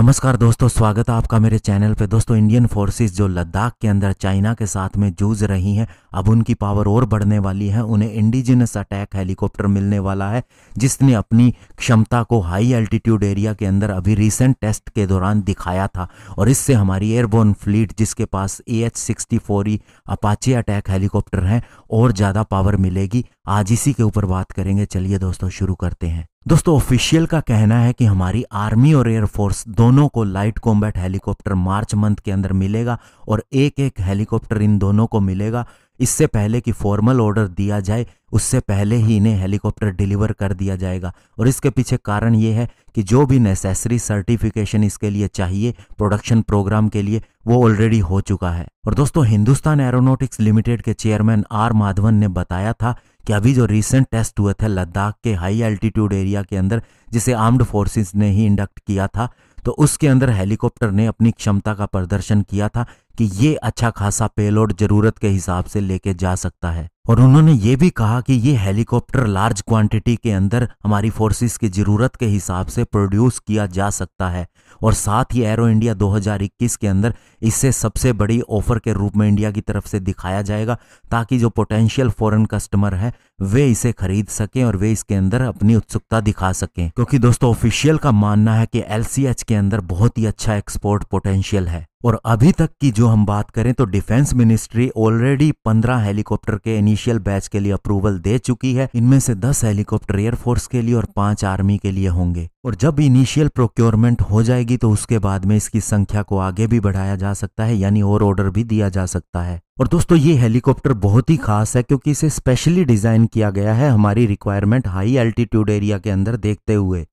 नमस्कार दोस्तों स्वागत है आपका मेरे चैनल पे दोस्तों इंडियन फोर्सेस जो लद्दाख के अंदर चाइना के साथ में जूझ रही हैं अब उनकी पावर और बढ़ने वाली है उन्हें इंडिजिनस अटैक हेलीकॉप्टर मिलने वाला है जिसने अपनी क्षमता को हाई एल्टीट्यूड एरिया के अंदर अभी रिसेंट टेस्ट के दौरान दिखाया था और इससे हमारी एयरबोर्न फ्लीट जिसके पास A H sixty four E Apache attack helicopter हैं और ज़्यादा पावर मिलेगी आज इसी के ऊपर बात करेंगे चलिए दोस्तों शुरू करते हैं दोस्तों ऑफिशियल का कहना है कि हमारी आर्मी और एयरफोर्स दोनों को light combat helicopter March month के अंदर मिलेगा और एक एक हेलीकॉप्टर इन दोनों को मिलेगा इससे पहले कि फॉर्मल ऑर्डर दिया जाए उससे पहले ही इन्हें हेलीकॉप्टर डिलीवर कर दिया जाएगा और इसके पीछे कारण ये है कि जो भी नेसेसरी सर्टिफिकेशन इसके लिए चाहिए प्रोडक्शन प्रोग्राम के लिए वो ऑलरेडी हो चुका है और दोस्तों हिंदुस्तान एरोनोटिक्स लिमिटेड के चेयरमैन आर माधवन ने बताया था कि अभी जो रिसेंट टेस्ट हुए थे लद्दाख के हाई एल्टीट्यूड एरिया के अंदर जिसे आर्म्ड फोर्सेस ने ही इंडक्ट किया था तो उसके अंदर हेलीकॉप्टर ने अपनी क्षमता का प्रदर्शन किया था कि ये अच्छा खासा पेलोड जरूरत के हिसाब से लेके जा सकता है और उन्होंने ये भी कहा कि ये हेलीकॉप्टर लार्ज क्वांटिटी के अंदर हमारी फोर्सेस की ज़रूरत के हिसाब से प्रोड्यूस किया जा सकता है और साथ ही एरो इंडिया 2021 के अंदर इससे सबसे बड़ी ऑफर के रूप में इंडिया की तरफ से दिखाया जाएगा ताकि जो पोटेंशियल फॉरेन कस्टमर है वे इसे खरीद सकें और वे इसके अंदर अपनी उत्सुकता दिखा सकें क्योंकि दोस्तों ऑफिशियल का मानना है कि एल के अंदर बहुत ही अच्छा एक्सपोर्ट पोटेंशियल है और अभी तक की जो हम बात करें तो डिफेंस मिनिस्ट्री ऑलरेडी पंद्रह हेलीकॉप्टर के इनिशियल बैच के लिए अप्रूवल दे चुकी है इनमें से दस हेलीकॉप्टर एयरफोर्स के लिए और पांच आर्मी के लिए होंगे और जब इनिशियल प्रोक्योरमेंट हो जाएगी तो उसके बाद में इसकी संख्या को आगे भी बढ़ाया जा सकता है यानी और ऑर्डर भी दिया जा सकता है और दोस्तों ये हेलीकॉप्टर बहुत ही खास है क्योंकि इसे स्पेशली डिजाइन किया गया है हमारी रिक्वायरमेंट हाई एल्टीट्यूड एरिया के अंदर देखते हुए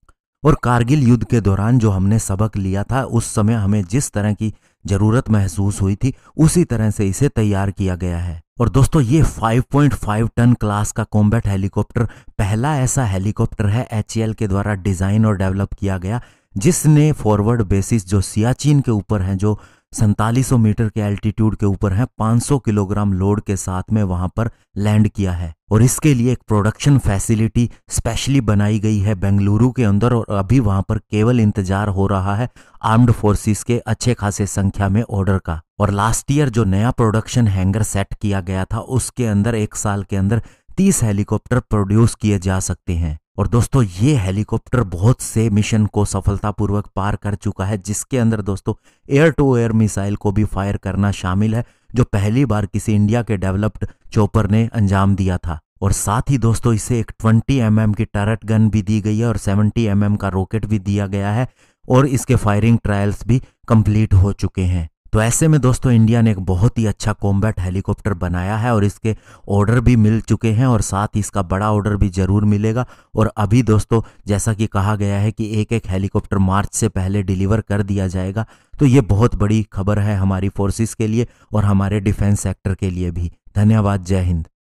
और कारगिल युद्ध के दौरान जो हमने सबक लिया था उस समय हमें जिस तरह की जरूरत महसूस हुई थी उसी तरह से इसे तैयार किया गया है और दोस्तों ये 5.5 टन क्लास का कॉम्बैट हेलीकॉप्टर पहला ऐसा हेलीकॉप्टर है एच e के द्वारा डिजाइन और डेवलप किया गया जिसने फॉरवर्ड बेसिस जो सियाचिन के ऊपर है जो सैतालीस मीटर के एल्टीट्यूड के ऊपर है 500 किलोग्राम लोड के साथ में वहां पर लैंड किया है और इसके लिए एक प्रोडक्शन फैसिलिटी स्पेशली बनाई गई है बेंगलुरु के अंदर और अभी वहां पर केवल इंतजार हो रहा है आर्म्ड फोर्सेस के अच्छे खासे संख्या में ऑर्डर का और लास्ट ईयर जो नया प्रोडक्शन हैंगर सेट किया गया था उसके अंदर एक साल के अंदर तीस हेलीकॉप्टर प्रोड्यूस किए जा सकते हैं और दोस्तों ये हेलीकॉप्टर बहुत से मिशन को सफलतापूर्वक पार कर चुका है जिसके अंदर दोस्तों एयर टू एयर मिसाइल को भी फायर करना शामिल है जो पहली बार किसी इंडिया के डेवलप्ड चोपर ने अंजाम दिया था और साथ ही दोस्तों इसे एक 20 एम mm की टरट गन भी दी गई है और 70 एम mm का रॉकेट भी दिया गया है और इसके फायरिंग ट्रायल्स भी कंप्लीट हो चुके हैं तो ऐसे में दोस्तों इंडिया ने एक बहुत ही अच्छा कॉम्बैट हेलीकॉप्टर बनाया है और इसके ऑर्डर भी मिल चुके हैं और साथ ही इसका बड़ा ऑर्डर भी ज़रूर मिलेगा और अभी दोस्तों जैसा कि कहा गया है कि एक एक हेलीकॉप्टर मार्च से पहले डिलीवर कर दिया जाएगा तो ये बहुत बड़ी खबर है हमारी फोर्सेस के लिए और हमारे डिफेंस सेक्टर के लिए भी धन्यवाद जय हिंद